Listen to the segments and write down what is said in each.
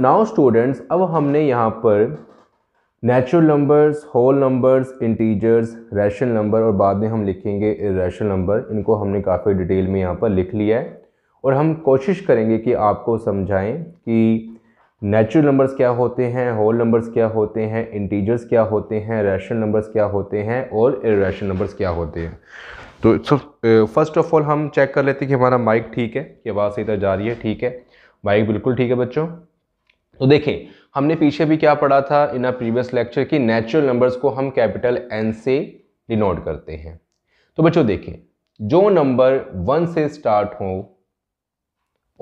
now students अब हमने यहाँ पर natural numbers whole numbers integers rational number और बाद में हम लिखेंगे रैशनल नंबर इनको हमने काफ़ी डिटेल में यहाँ पर लिख लिया है और हम कोशिश करेंगे कि आपको समझाएं कि नेचुरल नंबर्स क्या होते हैं होल नंबर्स क्या होते हैं इंटीजर्स क्या होते हैं रैशनल नंबर्स क्या होते हैं और इेशनल नंबर्स क्या होते हैं तो फर्स्ट ऑफ ऑल हम चेक कर लेते हैं कि हमारा माइक ठीक है कि आवाज़ सही जा रही है ठीक है माइक बिल्कुल ठीक है बच्चों तो देखें हमने पीछे भी क्या पढ़ा था इन अ प्रीवियस लेक्चर की नेचुरल नंबर्स को हम कैपिटल एन से डिनोट करते हैं तो बच्चों देखें जो नंबर वन से स्टार्ट हो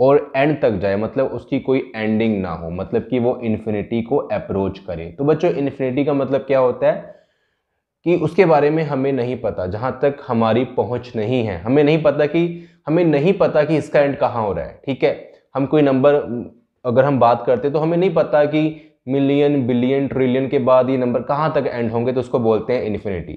और एंड तक जाए मतलब उसकी कोई एंडिंग ना हो मतलब कि वो इन्फिनिटी को अप्रोच करे तो बच्चों इन्फिनिटी का मतलब क्या होता है कि उसके बारे में हमें नहीं पता जहाँ तक हमारी पहुँच नहीं है हमें नहीं पता कि हमें नहीं पता कि इसका एंड कहाँ हो रहा है ठीक है हम कोई नंबर अगर हम बात करते तो हमें नहीं पता कि मिलियन बिलियन ट्रिलियन के बाद ये नंबर कहाँ तक एंड होंगे तो उसको बोलते हैं इन्फिनिटी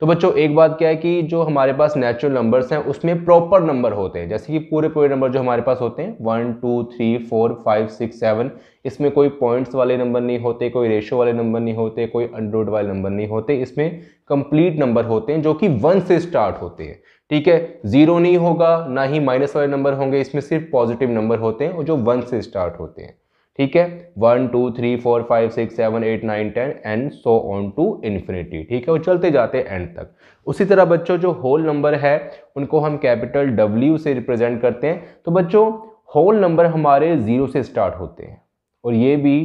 तो बच्चों एक बात क्या है कि जो हमारे पास नेचुरल नंबर्स हैं उसमें प्रॉपर नंबर होते हैं जैसे कि पूरे पूरे नंबर जो हमारे पास होते हैं one two three four five six seven इसमें कोई पॉइंट्स वाले नंबर नहीं होते कोई रेशो वाले नंबर नहीं होते कोई अंड्रोड वाले नंबर नहीं होते इसमें कंप्लीट नंबर होते हैं जो कि वन से स्टार्ट होते हैं ठीक है जीरो नहीं होगा ना ही माइनस वाले नंबर होंगे इसमें सिर्फ पॉजिटिव नंबर होते हैं और जो वन से स्टार्ट होते हैं ठीक है one two three four five six seven eight nine ten and so on to infinity ठीक है वो चलते जाते हैं एंड तक उसी तरह बच्चों जो होल नंबर है उनको हम कैपिटल डब्ल्यू से रिप्रेजेंट करते हैं तो बच्चों होल नंबर हमारे ज़ीरो से स्टार्ट होते हैं और ये भी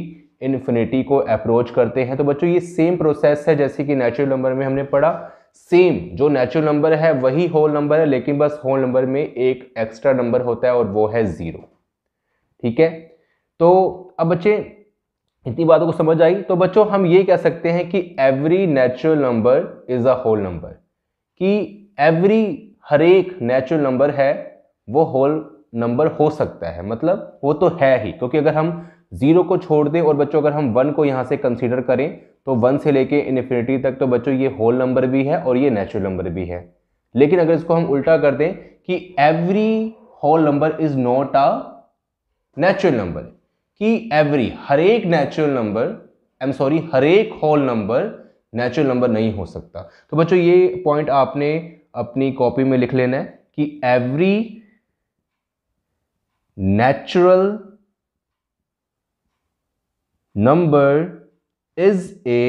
इन्फिनिटी को अप्रोच करते हैं तो बच्चों ये सेम प्रोसेस है जैसे कि नेचुरल नंबर में हमने पढ़ा सेम जो नेचुरल नंबर है वही होल नंबर है लेकिन बस होल नंबर में एक एक्स्ट्रा नंबर होता है और वो है ज़ीरो ठीक है तो अब बच्चे इतनी बातों को समझ आई तो बच्चों हम ये कह सकते हैं कि every natural number is a whole number कि एवरी हर एक नेचुरल नंबर है वो होल नंबर हो सकता है मतलब वो तो है ही क्योंकि अगर हम जीरो को छोड़ दें और बच्चों अगर हम वन को यहाँ से कंसीडर करें तो वन से लेके इनफिनिटी तक तो बच्चों ये होल नंबर भी है और ये नेचुरल नंबर भी है लेकिन अगर इसको हम उल्टा कर दें कि every whole number is not a natural number कि एवरी हर एक natural number I am sorry हर एक होल नंबर नेचुरल नंबर नहीं हो सकता तो बच्चों ये पॉइंट आपने अपनी कॉपी में लिख लेना है कि every natural number is a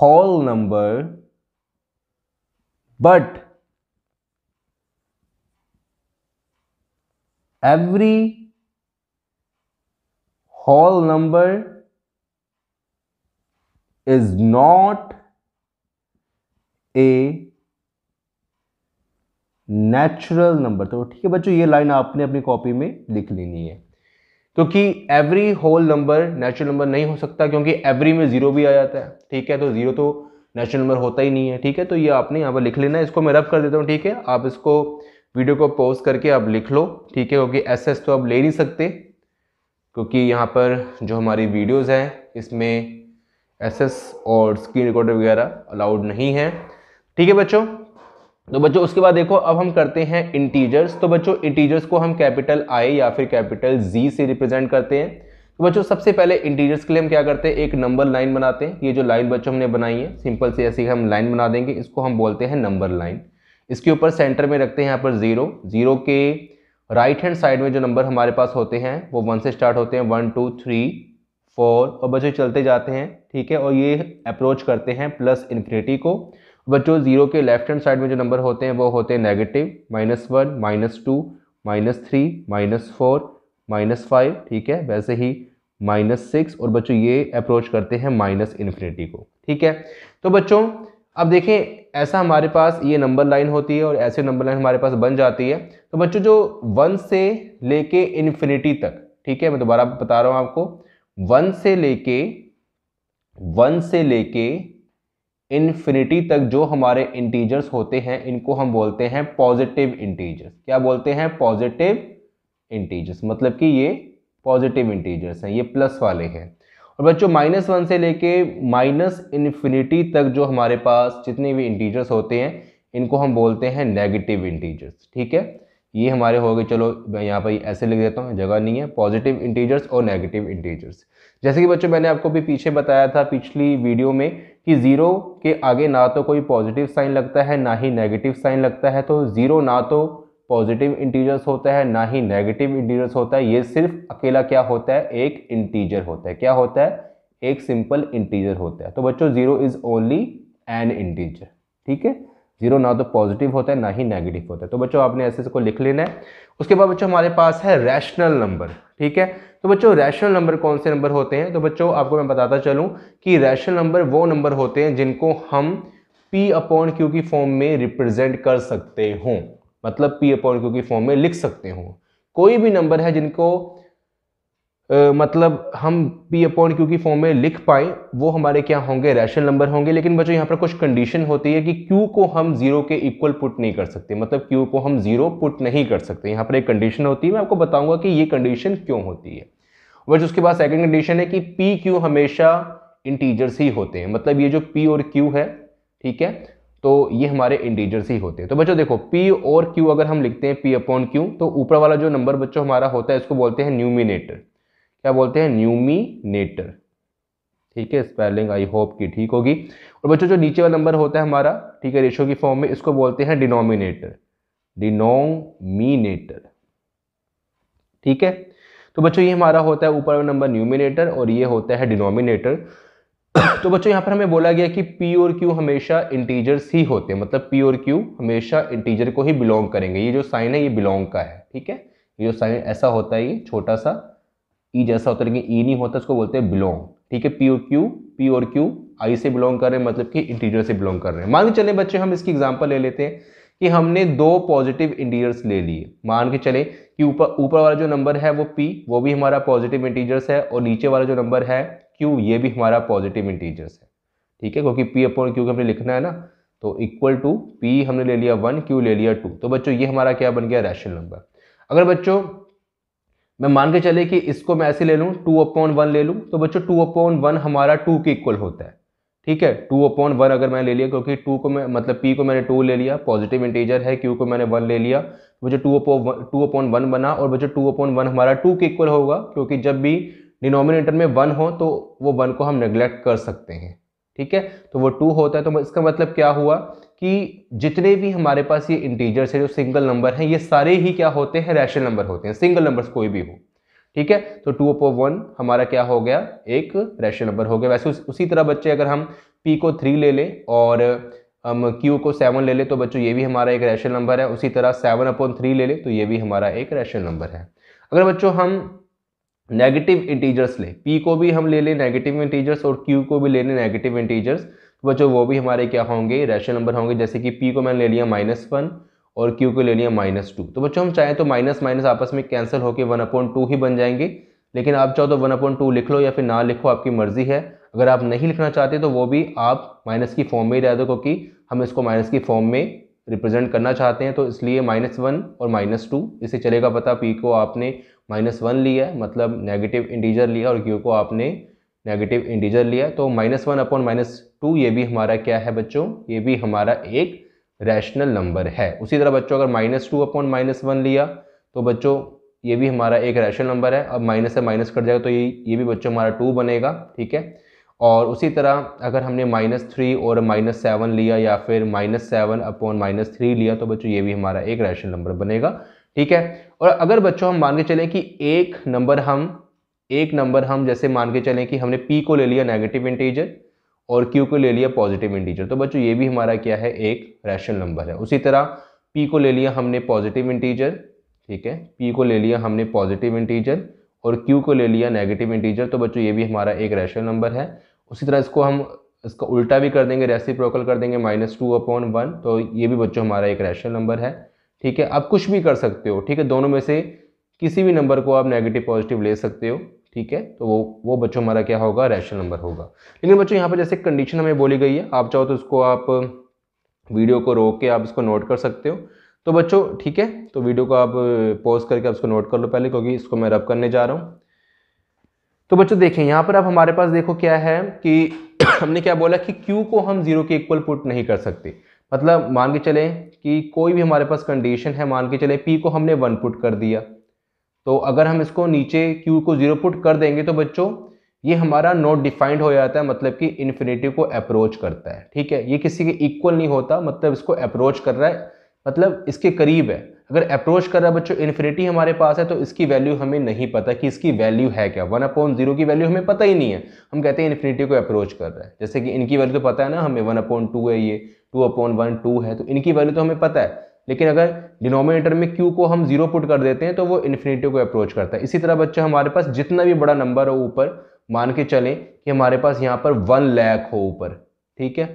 whole number but every whole number is not a natural number तो ठीक है बच्चों ये लाइन आपने अपनी कॉपी में लिख लेनी है क्योंकि every whole number natural number नहीं हो सकता क्योंकि एवरी में जीरो भी आ जाता है ठीक है तो जीरो तो नेचुरल नंबर होता ही नहीं है ठीक है तो ये आपने यहाँ पर लिख लेना है इसको मैं रब कर देता हूँ ठीक है आप इसको वीडियो को पॉज करके आप लिख लो ठीक है क्योंकि एस एस तो आप ले नहीं सकते क्योंकि यहाँ पर जो हमारी वीडियोस हैं इसमें एसएस और स्क्रीन रिकॉर्डर वगैरह अलाउड नहीं है ठीक है बच्चों तो बच्चों उसके बाद देखो अब हम करते हैं इंटीजर्स तो बच्चों इंटीजर्स को हम कैपिटल आई या फिर कैपिटल जी से रिप्रेजेंट करते हैं तो बच्चों सबसे पहले इंटीजर्स के लिए हम क्या करते हैं एक नंबर लाइन बनाते हैं ये जो लाइन बच्चों हमने बनाई है सिंपल से ऐसी हम लाइन बना देंगे इसको हम बोलते हैं नंबर लाइन इसके ऊपर सेंटर में रखते हैं यहाँ पर जीरो जीरो के राइट हैंड साइड में जो नंबर हमारे पास होते हैं वो वन से स्टार्ट होते हैं वन टू थ्री फोर और बच्चों चलते जाते हैं ठीक है और ये अप्रोच करते हैं प्लस इन्फिनिटी को बच्चों जीरो के लेफ्ट हैंड साइड में जो नंबर होते हैं वो होते हैं negative minus one minus two minus three minus four minus five ठीक है वैसे ही माइनस सिक्स और बच्चों ये अप्रोच करते हैं माइनस इन्फिनिटी को ठीक है तो बच्चों अब देखें ऐसा हमारे पास ये नंबर लाइन होती है और ऐसे नंबर लाइन हमारे पास बन जाती है तो बच्चों जो वन से लेके इन्फिनिटी तक ठीक है मैं दोबारा बता रहा हूँ आपको वन से लेके वन से लेके इन्फिनिटी तक जो हमारे इंटीजर्स होते हैं इनको हम बोलते हैं पॉजिटिव इंटीजर्स क्या बोलते हैं पॉजिटिव इंटीजर्स मतलब कि ये पॉजिटिव इंटीजर्स हैं ये प्लस वाले हैं और बच्चों माइनस वन से लेके माइनस इन्फिनिटी तक जो हमारे पास जितने भी इंटीजर्स होते हैं इनको हम बोलते हैं नेगेटिव इंटीजर्स ठीक है ये हमारे हो गए चलो मैं यहाँ पर ऐसे लिख देता हूँ जगह नहीं है पॉजिटिव इंटीजर्स और नेगेटिव इंटीजर्स जैसे कि बच्चों मैंने आपको भी पीछे बताया था पिछली वीडियो में कि ज़ीरो के आगे ना तो कोई पॉजिटिव साइन लगता है ना ही नेगेटिव साइन लगता है तो ज़ीरो ना तो पॉजिटिव इंटीजर्स होता है ना ही नेगेटिव इंटीजर्स होता है ये सिर्फ अकेला क्या होता है एक इंटीजर होता है क्या होता है एक सिंपल इंटीजर होता है तो बच्चों zero is only an integer ठीक है जीरो ना तो पॉजिटिव होता है ना ही नेगेटिव होता है तो बच्चों आपने ऐसे इसको लिख लेना है उसके बाद बच्चों हमारे पास है रैशनल नंबर ठीक है तो बच्चों रैशनल नंबर कौन से नंबर होते हैं तो बच्चों आपको मैं बताता चलूँ कि रैशनल नंबर वो नंबर होते हैं जिनको हम पी अपॉन क्यू की फॉर्म में रिप्रेजेंट कर सकते हों मतलब पी अपॉन क्यू की फॉर्म में लिख सकते हो कोई भी नंबर है जिनको Uh, मतलब हम पी अपॉन क्यू की फॉर्म में लिख पाए वो हमारे क्या होंगे रैशनल नंबर होंगे लेकिन बच्चों यहाँ पर कुछ कंडीशन होती है कि क्यू को हम जीरो के इक्वल पुट नहीं कर सकते मतलब क्यू को हम जीरो पुट नहीं कर सकते यहाँ पर एक कंडीशन होती है मैं आपको बताऊंगा कि ये कंडीशन क्यों होती है वजह उसके बाद सेकेंड कंडीशन है कि पी क्यू हमेशा इंटीजर्स ही होते हैं मतलब ये जो पी और क्यू है ठीक है तो ये हमारे इंटीजर्स ही होते हैं तो बच्चों देखो पी और क्यू अगर हम लिखते हैं पी अपॉन क्यू तो ऊपर वाला जो नंबर बच्चों हमारा होता है इसको बोलते हैं न्यूमिनेटर क्या बोलते हैं न्यूमिनेटर ठीक है स्पेलिंग आई होप की ठीक होगी और बच्चों जो नीचे वाला नंबर होता है हमारा ठीक है रेशो की फॉर्म में इसको बोलते हैं डिनोमिनेटर डिनोमिनेटर ठीक है तो बच्चों ये हमारा होता है ऊपर वाला नंबर न्यूमिनेटर और ये होता है डिनोमिनेटर तो बच्चों यहाँ पर हमें बोला गया कि पी और क्यू हमेशा इंटीजर्स ही होते हैं मतलब पी और क्यू हमेशा इंटीजर को ही बिलोंग करेंगे ये जो साइन है ये बिलोंग का है ठीक है ये जो साइन ऐसा होता है ये छोटा सा ई e जैसा होता है लेकिन ई e नहीं होता उसको बोलते हैं बिलोंग ठीक है P और क्यू पी और क्यू आई से बिलोंग कर रहे हैं मतलब कि इंटीजर से बिलोंग कर रहे हैं मान के चले बच्चे हम इसकी एग्जाम्पल ले लेते हैं कि हमने दो पॉजिटिव इंटीजर्स ले लिए मान के चले कि ऊपर ऊपर वाला जो नंबर है वो पी वो भी हमारा पॉजिटिव इंटीजर्स है और नीचे वाला जो नंबर है क्यू ये भी हमारा पॉजिटिव इंटीजर्स है ठीक है क्योंकि पी अपॉन क्यू हमने लिखना है ना तो इक्वल टू पी हमने ले लिया वन क्यू ले लिया टू तो बच्चों ये हमारा क्या बन गया रैशनल नंबर अगर बच्चों मैं मान के चले कि इसको मैं ऐसे ले लूँ टू अपॉन वन ले लूँ तो बच्चों टू अपॉन वन हमारा टू के इक्वल होता है ठीक है टू अपॉन वन अगर मैंने ले लिया क्योंकि टू को मैं मतलब पी को मैंने टू ले लिया पॉजिटिव इंटीजर है क्यू को मैंने वन ले लिया तो बच्चों two upon two upon one बना और बच्चों टू अपॉन वन हमारा टू के इक्वल होगा क्योंकि जब भी डिनोमिनेटर में वन हो तो वो वन को हम नेग्लेक्ट कर सकते हैं ठीक है तो वो टू होता है तो इसका मतलब क्या हुआ कि जितने भी हमारे पास ये इंटीजर्स है जो सिंगल नंबर हैं ये सारे ही क्या होते हैं रैशनल नंबर होते हैं सिंगल नंबर्स कोई भी हो ठीक है तो टू अपो वन हमारा क्या हो गया एक रैशनल नंबर हो गया वैसे उस, उसी तरह बच्चे अगर हम पी को थ्री ले लें और हम क्यू को सेवन ले लें तो बच्चों ये भी हमारा एक रैशनल नंबर है उसी तरह सेवन अपॉन थ्री ले लें तो ये भी हमारा एक रैशनल नंबर है अगर बच्चों हम नेगेटिव इंटीजर्स लें पी को भी हम ले लें नेगेटिव इंटीजर्स और क्यू को भी ले लें नेगेटिव इंटीजर्स तो बच्चों वो भी हमारे क्या होंगे रेशनल नंबर होंगे जैसे कि पी को मैंने ले लिया माइनस वन और क्यू को ले लिया माइनस टू तो बच्चों हम चाहें तो माइनस माइनस आपस में कैंसिल होकर वन अपॉइंट टू ही बन जाएंगे लेकिन आप चाहो तो वन अपॉइंट टू लिख लो या फिर ना लिखो आपकी मर्जी है अगर आप नहीं लिखना चाहते तो वो भी आप माइनस की फॉर्म में ही रह दो क्योंकि हम इसको माइनस की फॉर्म में रिप्रेजेंट करना चाहते हैं तो इसलिए माइनस वन और माइनस टू इसे चलेगा पता पी को आपने माइनस वन लिया है मतलब नेगेटिव इंटीजर लिया और क्यू को आपने नेगेटिव इंटीजर लिया तो minus one upon minus two ये भी हमारा क्या है बच्चों ये भी हमारा एक रैशनल नंबर है उसी तरह बच्चों अगर minus two upon minus one लिया तो बच्चों ये भी हमारा एक रैशनल नंबर है अब माइनस से माइनस कट जाएगा तो ये ये भी बच्चों हमारा टू बनेगा ठीक है और उसी तरह अगर हमने माइनस थ्री और माइनस सेवन लिया या फिर minus seven upon minus three लिया तो बच्चों ये भी हमारा एक रैशनल नंबर बनेगा ठीक है और अगर बच्चों हम मान के चलें कि एक नंबर हम एक नंबर हम जैसे मान के चलें कि हमने पी को ले लिया नेगेटिव इंटीजर और क्यू को ले लिया पॉजिटिव इंटीजर तो बच्चों ये भी हमारा क्या है एक रैशनल नंबर है उसी तरह पी को ले लिया हमने पॉजिटिव इंटीजर ठीक है पी को ले लिया हमने पॉजिटिव इंटीजर और क्यू को ले लिया नेगेटिव इंटीजर तो बच्चों ये भी हमारा एक रैशनल नंबर है उसी तरह इसको हम इसका उल्टा भी कर देंगे रेसिप्रोकल कर देंगे माइनस टू अपॉन वन तो ये भी बच्चों हमारा एक रैशनल नंबर है ठीक है आप कुछ भी कर सकते हो ठीक है दोनों में से किसी भी नंबर को आप नेगेटिव पॉजिटिव ले सकते हो ठीक है तो वो वो बच्चों हमारा क्या होगा रैशनल नंबर होगा लेकिन बच्चों यहाँ पर जैसे कंडीशन हमें बोली गई है आप चाहो तो उसको आप वीडियो को रोक के आप इसको नोट कर सकते हो तो बच्चों ठीक है तो वीडियो को आप पॉज करके आप इसको नोट कर लो पहले क्योंकि इसको मैं रब करने जा रहा हूँ तो बच्चों देखें यहाँ पर आप हमारे पास देखो क्या है कि हमने क्या बोला कि क्यू को हम जीरो के इक्वल पुट नहीं कर सकते मतलब मान के चलें कि कोई भी हमारे पास कंडीशन है मान के चले पी को हमने वन पुट कर दिया तो अगर हम इसको नीचे क्यू को ज़ीरो पुट कर देंगे तो बच्चों ये हमारा नॉट डिफाइंड हो जाता है मतलब कि इन्फिनेटिव को अप्रोच करता है ठीक है ये किसी के इक्वल नहीं होता मतलब इसको अप्रोच कर रहा है मतलब इसके करीब है अगर अप्रोच कर रहा है बच्चों इन्फिनिटी हमारे पास है तो इसकी वैल्यू हमें नहीं पता कि इसकी वैल्यू है क्या वन अपॉइंट जीरो की वैल्यू हमें पता ही नहीं है हम कहते हैं इन्फिनिटी को अप्रोच कर रहा है जैसे कि इनकी वैल्यू तो पता है ना हमें वन अपॉइंट टू है ये टू अपॉन वन टू है तो इनकी वैल्यू तो हमें पता है लेकिन अगर डिनोमिनेटर में क्यू को हम जीरो पुट कर देते हैं तो वो इन्फिनिटी को अप्रोच करता है इसी तरह बच्चा हमारे पास जितना भी बड़ा नंबर हो ऊपर मान के चलें कि हमारे पास यहाँ पर वन लैख हो ऊपर ठीक है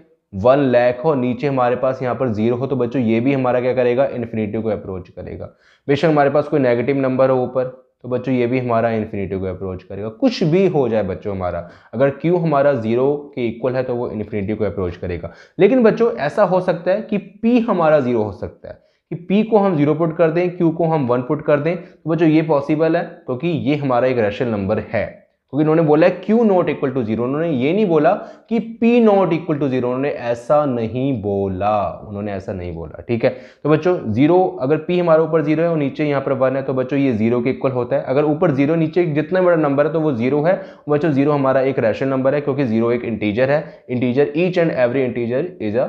वन लैख हो नीचे हमारे पास यहाँ पर जीरो हो तो बच्चों ये भी हमारा क्या करेगा इन्फिनिटी को अप्रोच करेगा बेशक हमारे पास कोई नेगेटिव नंबर हो ऊपर तो बच्चों ये भी हमारा इन्फिनिटिव को अप्रोच करेगा कुछ भी हो जाए बच्चों हमारा अगर क्यू हमारा जीरो के इक्वल है तो वो इन्फिनेटिव को अप्रोच करेगा लेकिन बच्चों ऐसा हो सकता है कि पी हमारा जीरो हो सकता है कि P को हम जीरो पुट कर दें Q को हम वन पुट कर दें तो बच्चों ये पॉसिबल है क्योंकि तो ये हमारा एक रेशनल नंबर है क्योंकि उन्होंने बोला है Q not equal to zero उन्होंने ये नहीं बोला कि P not equal to zero उन्होंने ऐसा नहीं बोला उन्होंने ऐसा नहीं बोला ठीक है तो बच्चों जीरो अगर पी हमारे ऊपर जीरो है और नीचे यहाँ पर वन है तो बच्चों ये जीरो के इक्वल होता है अगर ऊपर जीरो नीचे जितना बड़ा नंबर है तो वो जीरो है बच्चों जीरो हमारा एक रैशनल नंबर है क्योंकि जीरो एक इंटीजर है integer each and every integer is a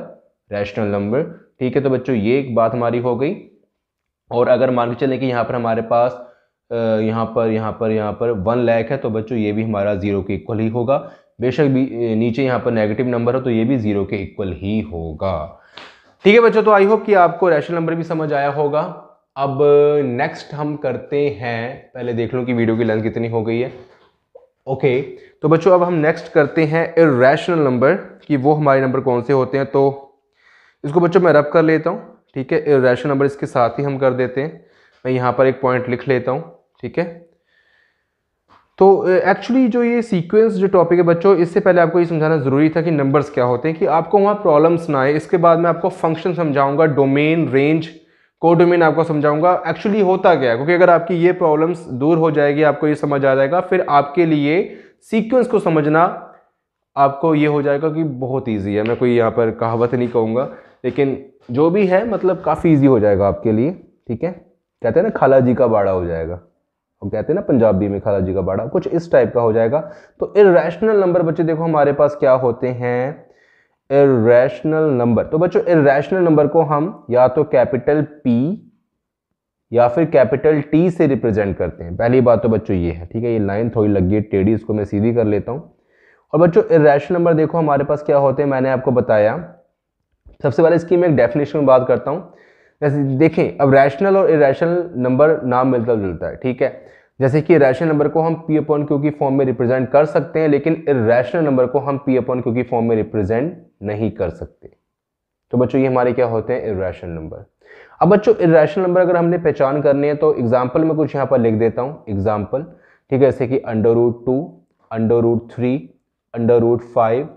rational number ठीक है तो बच्चों ये एक बात हमारी हो गई और अगर मान के चले कि यहाँ पर हमारे पास यहाँ पर यहाँ पर यहाँ पर वन लैख है तो बच्चों ये भी हमारा ज़ीरो के इक्वल ही होगा बेशक भी नीचे यहाँ पर नेगेटिव नंबर है तो ये भी ज़ीरो के इक्वल ही होगा ठीक है बच्चों तो आई होप कि आपको रैशनल नंबर भी समझ आया होगा अब नेक्स्ट हम करते हैं पहले देख लो कि वीडियो की लेंथ कितनी हो गई है ओके तो बच्चों अब हम नेक्स्ट करते हैं इरेशनल नंबर कि वो हमारे नंबर कौन से होते हैं तो इसको बच्चों मैं रब कर लेता हूँ ठीक है इरेशनल नंबर इसके साथ ही हम कर देते हैं मैं यहाँ पर एक पॉइंट लिख लेता हूँ ठीक है तो एक्चुअली जो ये सीक्वेंस जो टॉपिक है बच्चों इससे पहले आपको ये समझाना ज़रूरी था कि नंबर्स क्या होते हैं कि आपको वहाँ प्रॉब्लम्स ना आए इसके बाद मैं आपको फंक्शन समझाऊंगा डोमेन रेंज कोडोमेन आपको समझाऊंगा एक्चुअली होता क्या है क्योंकि अगर आपकी ये प्रॉब्लम्स दूर हो जाएगी आपको ये समझ आ जाएगा फिर आपके लिए सीक्वेंस को समझना आपको ये हो जाएगा कि बहुत ईजी है मैं कोई यहाँ पर कहावत नहीं कहूँगा लेकिन जो भी है मतलब काफ़ी ईजी हो जाएगा आपके लिए ठीक है कहते हैं ना खाला जी का बाड़ा हो जाएगा हम कहते हैं ना पंजाबी में खाला जी का बाड़ा कुछ इस टाइप का हो जाएगा तो इरेशनल नंबर बच्चे देखो हमारे पास क्या होते हैं इरेशनल नंबर तो बच्चों इरेशनल नंबर को हम या तो कैपिटल पी या फिर कैपिटल टी से रिप्रेजेंट करते हैं पहली बात तो बच्चों ये है ठीक है ये लाइन थोड़ी लगी है टेढ़ी इसको मैं सीधी कर लेता हूँ और बच्चों इरेशनल नंबर देखो हमारे पास क्या होते हैं मैंने आपको बताया सबसे पहले इसकी मैं एक डेफिनेशन बात करता हूँ जैसे देखें अब रैशनल और इरेशनल नंबर नाम मिलता जुलता है ठीक है जैसे कि रैशनल नंबर को हम पी अपॉन क्यू की फॉर्म में रिप्रेजेंट कर सकते हैं लेकिन इरेशनल नंबर को हम पी अपॉन क्यू की फॉर्म में रिप्रेजेंट नहीं कर सकते तो बच्चों ये हमारे क्या होते हैं इरेशनल नंबर अब बच्चों इरेशनल नंबर अगर हमने पहचान करनी है तो एग्जाम्पल में कुछ यहाँ पर लिख देता हूँ एग्जाम्पल ठीक है जैसे कि under root two under root three under root five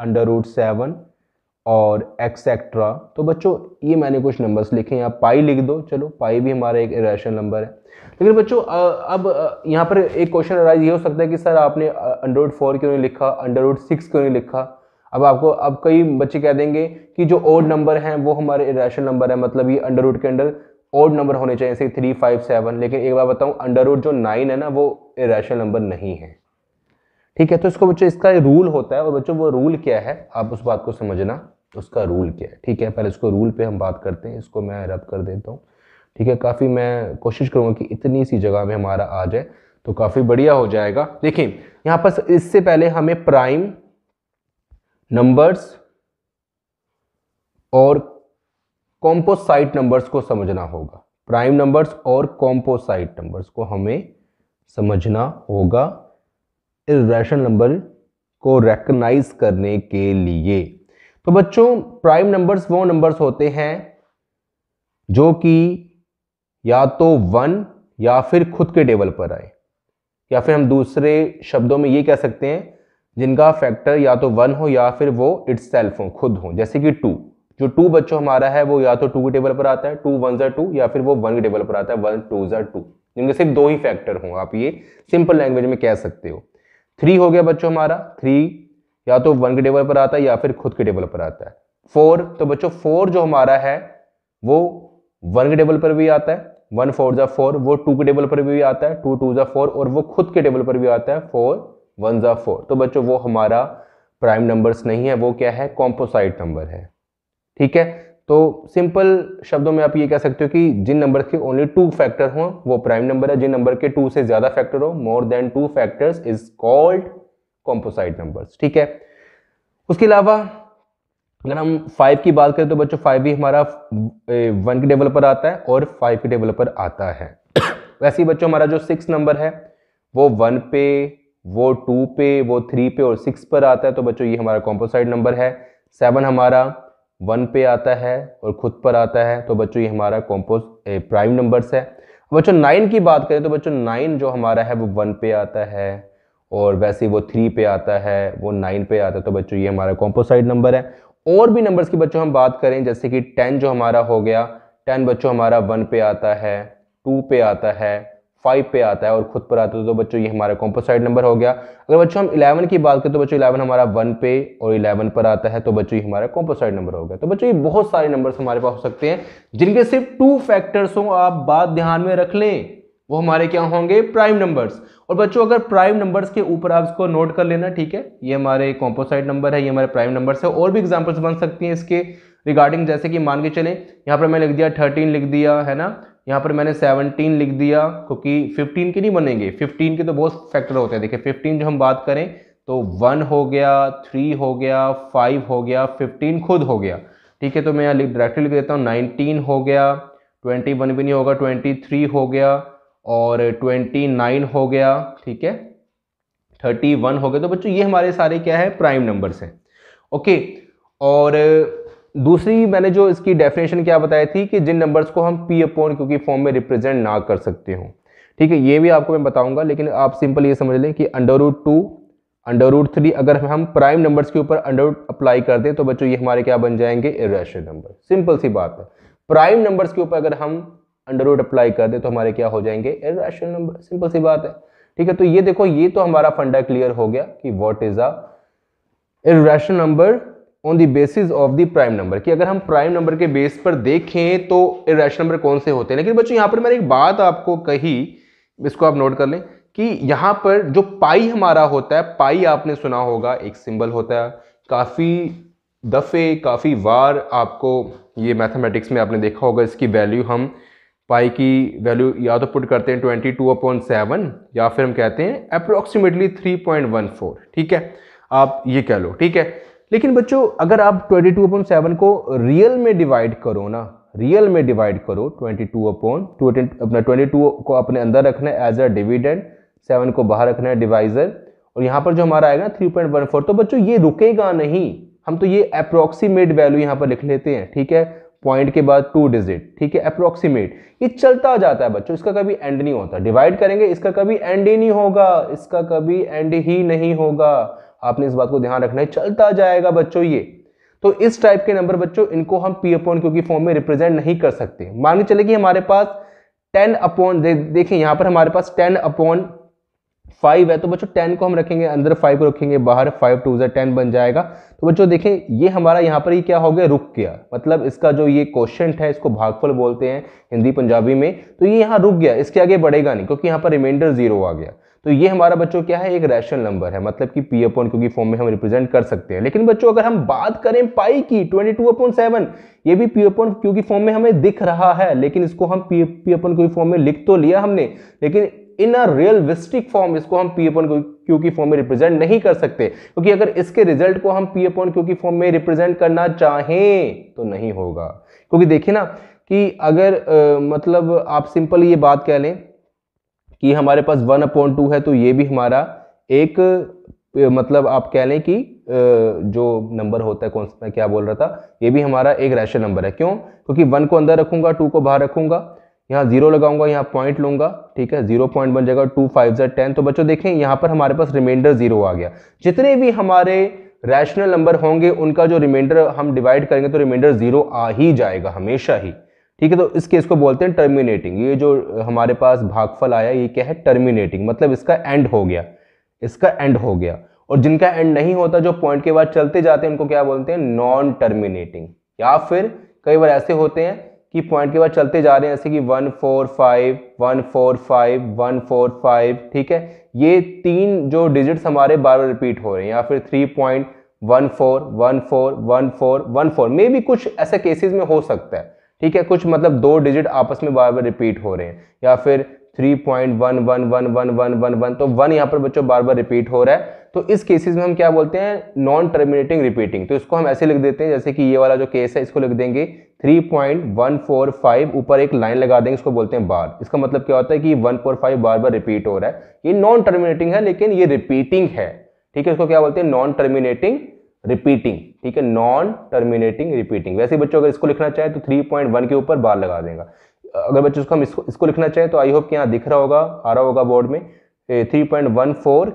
under root seven और एक्सेट्रा तो बच्चों ये मैंने कुछ नंबर्स लिखे हैं यहाँ पाई लिख दो चलो पाई भी हमारा एक रैशनल नंबर है लेकिन बच्चों अब यहाँ पर एक क्वेश्चन अराइज ये हो सकता है कि सर आपने अंडर रूट फोर क्यों नहीं लिखा अंडर रूट सिक्स क्यों नहीं लिखा अब आपको अब कई बच्चे कह देंगे कि जो ओड नंबर हैं वो हमारे रैशनल नंबर है मतलब ये अंडर रूट के अंडर ओड नंबर होने चाहिए जैसे थ्री फाइव सेवन लेकिन एक बार बताऊँ अंडर रूट जो नाइन है ना वो रैशनल नंबर नहीं है ठीक है तो इसको बच्चों इसका रूल होता है और बच्चों वो रूल क्या है आप उस बात को समझना उसका रूल क्या है ठीक है पहले इसको रूल पे हम बात करते हैं इसको मैं रद्द कर देता हूँ ठीक है काफ़ी मैं कोशिश करूँगा कि इतनी सी जगह में हमारा आ जाए तो काफ़ी बढ़िया हो जाएगा देखिए यहाँ पर इससे पहले हमें प्राइम नंबर्स और कॉम्पोसाइट नंबर्स को समझना होगा प्राइम नंबर्स और कॉम्पोसाइट नंबर्स को हमें समझना होगा इस इरेशनल नंबर को रेकग्नाइज करने के लिए तो बच्चों प्राइम नंबर्स वो नंबर्स होते हैं जो कि या तो वन या फिर खुद के टेबल पर आए या फिर हम दूसरे शब्दों में ये कह सकते हैं जिनका फैक्टर या तो वन हो या फिर वो इट्स सेल्फ हो खुद हो जैसे कि टू जो टू बच्चों हमारा है वो या तो टू के टेबल पर आता है टू वन जर टू या फिर वो वन के टेबल पर आता है वन टू जर टू जिनके सिर्फ दो ही फैक्टर हों आप ये सिंपल लैंग्वेज में कह सकते हो थ्री हो गया बच्चों हमारा थ्री या तो वन के टेबल पर आता है या फिर खुद के टेबल पर आता है फोर तो बच्चों फोर जो हमारा है वो वन के टेबल पर भी आता है वन फोर जा फोर वो टू के टेबल पर भी आता है टू टू जा फोर और वो खुद के टेबल पर भी आता है फोर वन जा फोर तो बच्चों वो हमारा प्राइम नंबर्स नहीं है वो क्या है कॉम्पोसाइट नंबर है ठीक है तो सिंपल शब्दों में आप ये कह सकते हो कि जिन नंबर के ओनली टू फैक्टर हों वो प्राइम नंबर है जिन नंबर के टू से ज़्यादा फैक्टर हो more than two factors is called composite numbers ठीक है उसके अलावा अगर हम फाइव की बात करें तो बच्चों फाइव भी हमारा वन के टेबल पर आता है और फाइव के टेबल पर आता है वैसे ही बच्चों हमारा जो सिक्स नंबर है वो वन पे वो टू पे वो थ्री पे और सिक्स पर आता है तो बच्चों ये हमारा कॉम्पोसाइट नंबर है सेवन हमारा वन पे आता है और खुद पर आता है तो बच्चों ये हमारा कॉम्पोज प्राइम नंबर्स है बच्चों नाइन की बात करें तो बच्चों नाइन जो हमारा है वो वन पे आता है और वैसे ही वो थ्री पे आता है वो नाइन पे आता है तो बच्चों ये हमारा कॉम्पोसाइड नंबर है और भी नंबर्स की बच्चों हम बात करें जैसे कि टेन जो हमारा हो गया टेन बच्चों हमारा वन पे आता है टू पे आता है फाइव पे आता है और खुद पर आता है तो बच्चों ये हमारा कॉम्पोसाइड नंबर हो गया अगर बच्चों हम इलेवन की बात करें तो बच्चों इलेवन हमारा वन पे और इलेवन पर आता है तो बच्चों ये हमारा कॉम्पोसाइड नंबर हो गया तो बच्चों ये बहुत सारे नंबर्स हमारे पास हो सकते हैं जिनके सिर्फ टू फैक्टर्स हों आप बात ध्यान में रख लें वो हमारे क्या होंगे प्राइम नंबर्स और बच्चों अगर प्राइम नंबर्स के ऊपर आप इसको नोट कर लेना ठीक है ये हमारे कॉम्पोसाइट नंबर है ये हमारे प्राइम नंबर्स है और भी एग्जाम्पल्स बन सकती हैं इसके रिगार्डिंग जैसे कि मान के चले यहाँ पर मैं लिख दिया थर्टीन लिख दिया है ना यहाँ पर मैंने सेवनटीन लिख दिया क्योंकि फिफ्टीन के नहीं बनेंगे फिफ्टीन के तो बहुत फैक्टर होते हैं देखिए फिफ्टीन जो हम बात करें तो वन हो गया थ्री हो गया फाइव हो गया फिफ्टीन खुद हो गया ठीक है तो मैं यहाँ डायरेक्टली लिख देता हूँ नाइनटीन हो गया ट्वेंटी वन भी नहीं होगा ट्वेंटी थ्री हो गया और ट्वेंटी नाइन हो गया ठीक है थर्टी वन हो गया तो बच्चों ये हमारे सारे क्या है प्राइम नंबर्स हैं ओके और दूसरी मैंने जो इसकी डेफिनेशन क्या बताई थी कि जिन नंबर्स को हम पी अपॉन क्योंकि फॉर्म में रिप्रेजेंट ना कर सकते हो ठीक है ये भी आपको मैं बताऊंगा लेकिन आप सिंपल ये समझ लें कि under root two under root three अगर हम प्राइम नंबर्स के ऊपर अंडर रूट अप्लाई कर दें तो बच्चों ये हमारे क्या बन जाएंगे इरेशनल नंबर सिंपल सी बात है प्राइम नंबर्स के ऊपर अगर हम अंडर रूट अप्लाई कर दे तो हमारे क्या हो जाएंगे इेशनल नंबर सिंपल सी बात है ठीक है तो ये देखो ये तो हमारा फंडा क्लियर हो गया कि what is a irrational number on the basis of the prime number कि अगर हम प्राइम नंबर के बेस पर देखें तो इेशनल नंबर कौन से होते हैं लेकिन बच्चों यहाँ पर मैंने एक बात आपको कही इसको आप नोट कर लें कि यहाँ पर जो पाई हमारा होता है पाई आपने सुना होगा एक सिंबल होता है काफ़ी दफ़े काफ़ी बार आपको ये मैथमेटिक्स में आपने देखा होगा इसकी वैल्यू हम पाई की वैल्यू या तो पुट करते हैं ट्वेंटी टू अपॉइंट सेवन या फिर हम कहते हैं approximately three point one four ठीक है आप ये कह लो ठीक है लेकिन बच्चों अगर आप ट्वेंटी टू अपॉइंट सेवन को रियल में डिवाइड करो ना रियल में डिवाइड करो ट्वेंटी टू अपॉन अपना ट्वेंटी टू को अपने अंदर रखना है एज अ डिविडेंड सेवन को बाहर रखना है डिवाइजर और यहाँ पर जो हमारा आएगा थ्री पॉइंट वन फोर तो बच्चों ये रुकेगा नहीं हम तो ये अप्रोक्सीमेट वैल्यू यहाँ पर लिख लेते हैं ठीक है पॉइंट के बाद टू डिजिट ठीक है अप्रोक्सीमेट ये चलता जाता है बच्चों इसका कभी एंड नहीं होता डिवाइड करेंगे इसका कभी एंड ही नहीं होगा इसका कभी एंड ही नहीं होगा आपने इस बात को ध्यान रखना है चलता जाएगा बच्चों ये तो इस टाइप के नंबर बच्चों इनको हम पी अपॉन क्योंकि फॉर्म में रिप्रेजेंट नहीं कर सकते मान के चले कि हमारे पास टेन अपॉन दे, देखिए यहां पर हमारे पास टेन अपॉन फाइव है तो बच्चों टेन को हम रखेंगे अंदर फाइव को रखेंगे बाहर फाइव टू जै टेन बन जाएगा तो बच्चों देखें ये हमारा यहाँ पर ही क्या हो गया रुक गया मतलब इसका जो ये क्वेश्चन है इसको भागफल बोलते हैं हिंदी पंजाबी में तो ये यहाँ रुक गया इसके आगे बढ़ेगा नहीं क्योंकि यहाँ पर रिमाइंडर जीरो आ गया तो ये हमारा बच्चों क्या है एक रैशनल नंबर है मतलब कि पी अपॉन क्योंकि फॉर्म में हम रिप्रेजेंट कर सकते हैं लेकिन बच्चों अगर हम बात करें पाई की 22 अपॉन सेवन ये भी पी अपॉन क्योंकि फॉर्म में हमें दिख रहा है लेकिन इसको हम पी पी अपॉन क्योंकि फॉर्म में लिख तो लिया हमने लेकिन इन अ रियलिस्टिक फॉर्म इसको हम पी अपॉन क्यू की फॉर्म में रिप्रेजेंट नहीं कर सकते क्योंकि अगर इसके रिजल्ट को हम पी अपॉन क्यू की फॉर्म में रिप्रेजेंट करना चाहें तो नहीं होगा क्योंकि देखिए ना कि अगर आ, मतलब आप सिंपल ये बात कह लें कि हमारे पास वन अपॉन टू है तो ये भी हमारा एक मतलब आप कह लें कि जो नंबर होता है कौन सा मैं क्या बोल रहा था ये भी हमारा एक रैशनल नंबर है क्यों क्योंकि वन को अंदर रखूंगा टू को बाहर रखूंगा यहाँ जीरो लगाऊंगा यहाँ पॉइंट लूंगा ठीक है जीरो पॉइंट बन जाएगा टू फाइव जै टेन तो बच्चों देखें यहाँ पर हमारे पास रिमाइंडर जीरो आ गया जितने भी हमारे रैशनल नंबर होंगे उनका जो रिमाइंडर हम डिवाइड करेंगे तो रिमाइंडर जीरो आ ही जाएगा हमेशा ही ठीक है तो इस केस को बोलते हैं टर्मिनेटिंग ये जो हमारे पास भागफल आया ये क्या है टर्मिनेटिंग मतलब इसका एंड हो गया इसका एंड हो गया और जिनका एंड नहीं होता जो पॉइंट के बाद चलते जाते हैं उनको क्या बोलते हैं नॉन टर्मिनेटिंग या फिर कई बार ऐसे होते हैं कि पॉइंट के बाद चलते जा रहे हैं ऐसे कि one four five one four five one four five ठीक है ये तीन जो डिजिट्स हमारे बार बार रिपीट हो रहे हैं या फिर three point one four one four one four one four मे भी कुछ ऐसे केसेस में हो सकता है ठीक है कुछ मतलब दो डिजिट आपस में बार बार रिपीट हो रहे हैं या फिर three point one one one one one one one तो वन यहाँ पर बच्चों बार बार रिपीट हो रहा है तो इस केसेस में हम क्या बोलते हैं नॉन टर्मिनेटिंग रिपीटिंग तो इसको हम ऐसे लिख देते हैं जैसे कि ये वाला जो केस है इसको लिख देंगे 3.145 ऊपर एक लाइन लगा देंगे इसको बोलते हैं बार इसका मतलब क्या होता है कि 145 बार बार रिपीट हो रहा है ये नॉन टर्मिनेटिंग है लेकिन ये रिपीटिंग है ठीक है इसको क्या बोलते हैं नॉन टर्मिनेटिंग रिपीटिंग ठीक है नॉन टर्मिनेटिंग रिपीटिंग वैसे बच्चों अगर इसको लिखना चाहे तो थ्री के ऊपर बार लगा देगा अगर बच्चों इसको हम इसको इसको लिखना चाहें तो आई होप कि यहाँ दिख रहा होगा आ रहा होगा बोर्ड में three point one four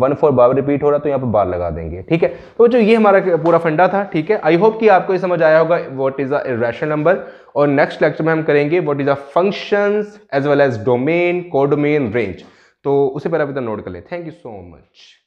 one four बार रिपीट हो रहा तो यहाँ पर बार लगा देंगे ठीक है तो जो ये हमारा पूरा फंडा था ठीक है आई होप कि आपको ये समझ आया होगा what is a irrational number और नेक्स्ट लेक्चर में हम करेंगे what is a functions as well as domain codomain range तो उसे पहले आप इधर नोट कर ले थैंक यू सो मच